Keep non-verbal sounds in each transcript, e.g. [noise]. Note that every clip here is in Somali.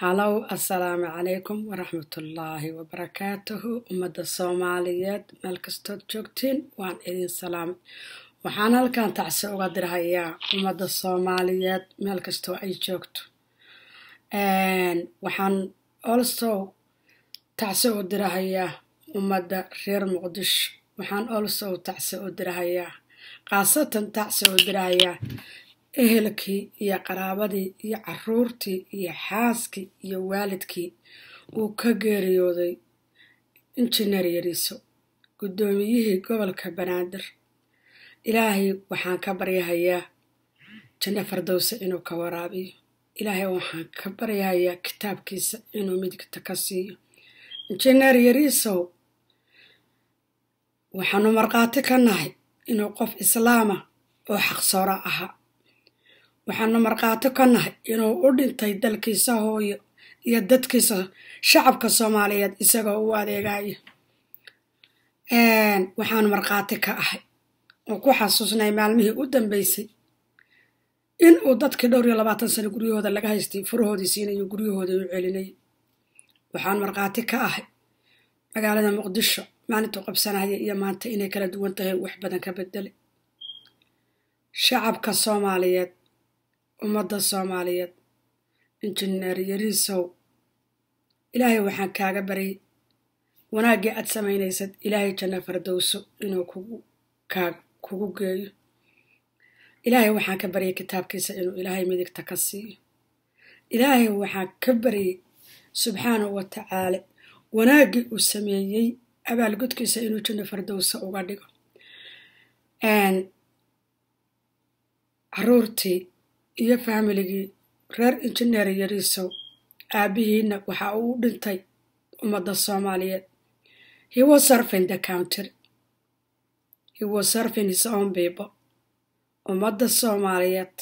halow assalaamu calaykum waraxmatullaahi wabarakaatuhu ummadda soomaaliyeed meel kastood joogtiin waan idin salaamay waxaan halkan tacsi uga dirhayaa ummadda soomaaliyeed meel kastoo ay joogto waxaan olsow tacsi u dirhayaa ummadda reer muqdisho waxaan olsow tacsi u dirhayaa khaasatan tacsi u dirhayaa ehelkii iyo qaraabadii iyo caruurtii iyo xaaskii iyo waalidkii uu ka geeriyooday injineer yariiso guddoomiyihii gobolka banaadir ilaahay waxaan ka baryahayaa janno fardowse inuu ka waraabiyo ilaahay waxaan ka baryahayaa kitaabkiisa inuu midigta ka siiyo injineer yariisow waxaanu markhaati ka nahay inuu qof islaama oo xaqsoora ahaa waxaana markhaati ka nahay inuu u dhintay dalkiisa hooyo iyo dadkiisa shacabka soomaaliyeed isagoo u adeegayo waxaan markhaati ka ahay oo ku xasuusnay maalmihii u dambeysay in uu dadkii dhowr iyo labaatan sano guryahooda laga haystay furahoodii siinayo guryahooda u celinayay waxaan markhaati ka ahay magaalada muqdisho maalintu qabsanaya iyo maanta inay kala duwan tahay wax badan ka bedelay shacabka soomaaliyeed ummadda soomaaliyeed injineer yariisow ilaahay waxaan kaaga baryay wanaaggii aad samaynaysad ilaahay janna fardowso inuu kugu geeyo ilaahay waxaan ka baryay kitaabkiisa inuu ilaahay midigta ka siiyo ilaahay waxaan ka baryay subxaanahu wa tacaale wanaaggii uu sameeyey abaalgudkiisa inuu janna fardowso uga dhigo caruurtii iyo faamiligii reer injineer yariisow aabbihiina waxa uu u dhintay ummadda soomaaliyeed hsrfinbebo ummadda soomaaliyeed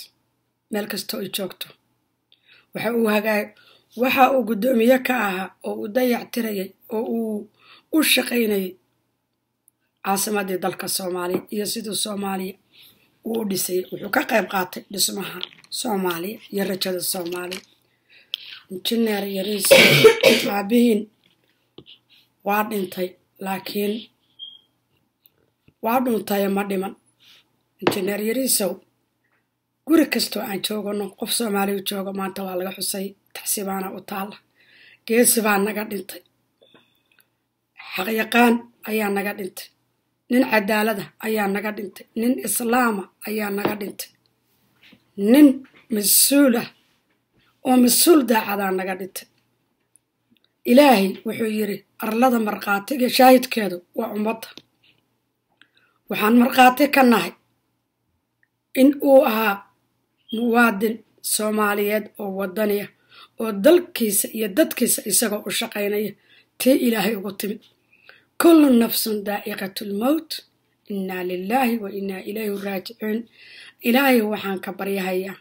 meel kasta ay joogto waxa uu guddoomiye ka ahaa oo uu dayac tirayay oo uu u shaqaynayay caasimaddii dalka soomaaliya iyo siduu soomaaliya uu u dhisayay wuxuu ka qayb qaatay dhismahan soomaali iyo rajada soomaali injineer yariis aabihiin [coughs] waa dhintay laakiin waa dhuntaye ma dhiman injineer yariisow guri kastoo aan joogano qof soomaali u jooga maanta waa laga xusay taxsibaana u taala geesi baa naga dhintay xaqyaqaan ayaa naga dhintay nin cadaalada ayaa naga dhintay nin islaama ayaa naga dhintay nin mas ah oo mas-uul daacadaa naga dhintay ilaahay wuxuu yidhi arlada markhaatiga shaahidkeedu waa ummadda waxaan markhaati ka nahay in uu ahaa muwaadin soomaaliyeed oo waddaniya oo dalkiisa iyo dadkiisa isagoo u shaqaynaya tii ilaahay ugu timid kullu nafsun daa'iqatulmowt innaa lilaahi wa innaa ilayhi raajicuun ilaahay waxaan ka baryahayaa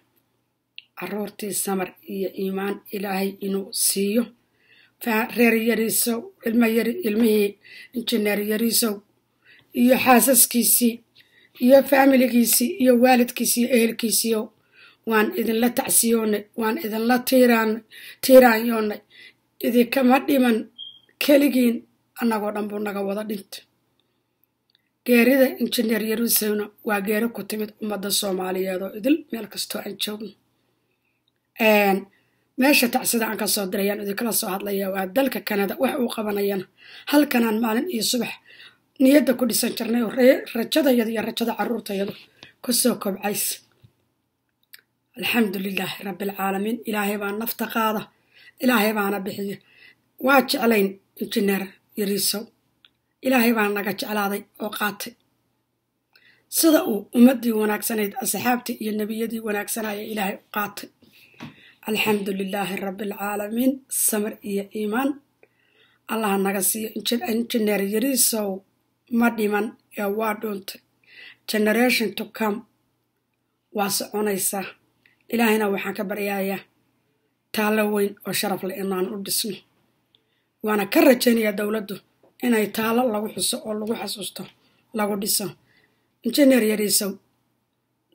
caruurtii samar iyo iimaan ilaahay inuu siiyo reer yariisow ilmihii injineer yariisow iyo xaasaskiisii iyo faamiligiisii iyo waalidkiisii iyo waan idinla tacsiyoonay waan idinla tiiraanyoonnay idinkama dhiman keligiin annagoo dhan buu naga wada dhintay geerida injineer yeruusalemna waa geeri ku timid ummadda soomaaliyeed oo idil meel kastoo aan joogno meesha tacsida aan ka soo dirayaan idinkala soo hadlaya waa dalka kanada wax uu qabanayana halkanaan maalin iyo subax niyadda ku dhisan jirnay oo rajadayada iyo rajada caruurtayadu kusoo kobcays alxamdu rabbilcaalamiin ilaahay baa nafta qaada ilaahay baana bixiya waa jeclayn injineer yariisow ilaahay baa naga jeclaaday oo qaatay sida uu ummaddii wanaagsanayd asxaabtii iyo nebiyadii wanaagsanaya ilaahay u qaatay alxamdu lilaahi rabbialcaalamiin samir iyo iimaan allah naga siiyo injineer yariisow ma dhiman ee waa dhuuntay generation to come waa soconaysaa ilaahayna waxaan ka baryaayaa taallo weyn oo sharaf leh inaan u dhisno waana ka rajaynayaa dowladdu inay taalo lagu xuso oo lagu xasuusto lagu dhiso injineer yariisa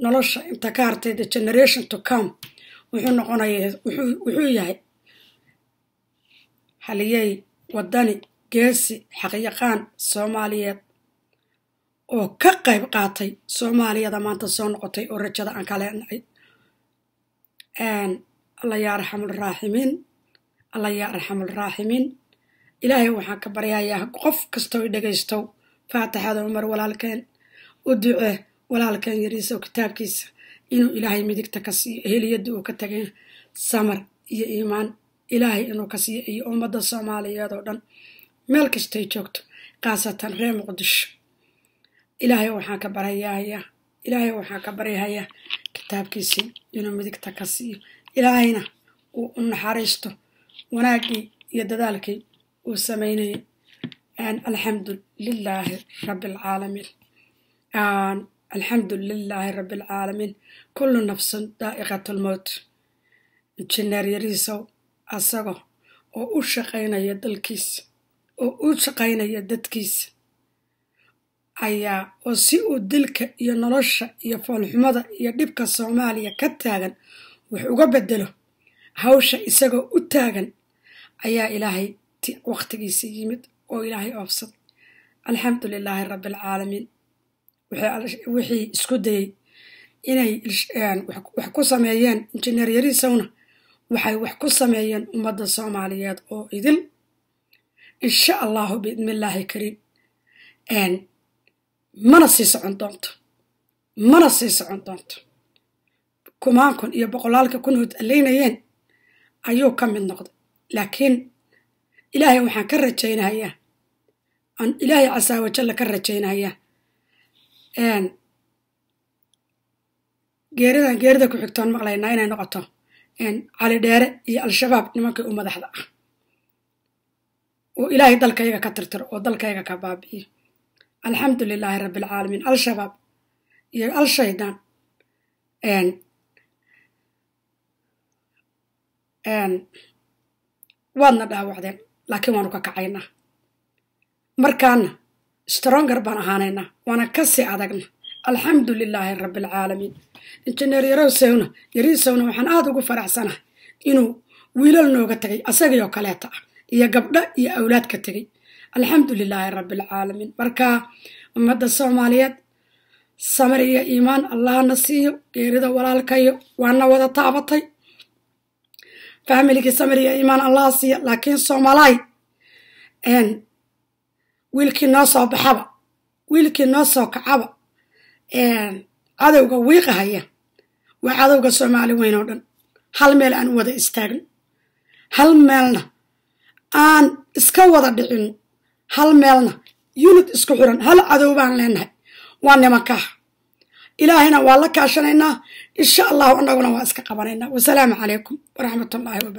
nolosha inta ka hartay hartayda generation to come wuxuu noqonayaa wuxuu yahay haliyey waddani geesi xaqyaqaan soomaaliyeed oo ka qayb qaatay soomaaliyada maanta soo noqotay oo rajada aan ka leenahay alla yaa arxamulraaximiin alla yaa arxamulraaximiin ilaahay waxaan ka baryayaa qof kastoo i dhegaystow faataxada cumar walaalkeen u duce walaalkeen yariisa oo kitaabkiisa inuu ilaahay midigta ka siiyo heliyadda uu ka tagay samar iyo iimaan ilaahay inuu ka siiyo iyo ummadda soomaaliyeed oo dhan meel kastay joogto khaasatan reer muqdisho ilaahay waxaan ka baryayaa ilaahay waxaan ka baryahayaa kitaabkiisii inuu midigta ka siiyo ilaahayna uu u naxariisto wanaaggii iyo dadaalkii uu sameynaya alxamdu lilaahi rabi alcaalamiin alxamdu lilaahi rabi alcaalamiin kullu nafsin daa'iqat lmowt injineer yariisow asago oo u shaqaynaya dalkiisa oo u shaqaynaya dadkiisa ayaa oo si uu dilka iyo nolosha iyo foolxumada iyo dhibka soomaaliya ka taagan wax uga bedelo hawsha isagoo u taagan ayaa ilaahay waqti waqtigiisa yimid oo ilaahay oobsad alxamdu lilaahi rabbi alcaalamiin wixii isku dayey inay wax ku sameeyeen injineer yarisowna waxay wax ku sameeyeen ummadda soomaaliyeed oo idil insha allaahu biidnillaahi kariim mana sii socon doonto mana sii socon doonto kumaankun iyo boqolaalka kun hood aleynayeen ayuu ka mid noqday laakiin ilaahay waxaan ka rajaynayaa aan ilaahay casaawajalla ka rajaynayaa geeridan geerida ku xigtoon maqlaynaa inay noqoto cali dheere iyo al-shabaab nimankii u madaxda ah oo ilaahay dalkayga ka tirtir oo dalkayga ka baabi'iyo alxamdu lilaahi rabbialcaalamiin al-shabaab iyo al-shaydaan waadna dhaawacdeen laakiin waanu ka kacaynaa markaana stronger baan ahaanayna waana kasii adagna alxamdu lilaahi rabbialcaalamiin injineer yarowsewna yariisowna waxaan aada ugu faraxsanahay inuu wiilal nooga tegay asagayoo kaleeta ah iyo gabdho iyo awlaad ka tegay alxamdu lilaahi rabbialcaalamiin marka ummadda soomaaliyeed samar iyo iimaan allahna siiyo geerida walaalkayo waana wada taabatay familigii samiriya imaan allah siiya laakiin soomalaay wiilkii noo soo baxaba wiilkii noo soo kacaba cadowga wiiqa haya waa cadowga soomaali weyn oo dhan hal meel aan wada istaagno hal meelna aan iska wada dhicin hal meelna yunit isku xiran hal cadow baan leenahay waa nimankaaha ilaahayna waa la kaashanaynaa insha allahu annaguna waa iska qabanaynaa wasalaamu calaykum waraxmat ullaahi wabara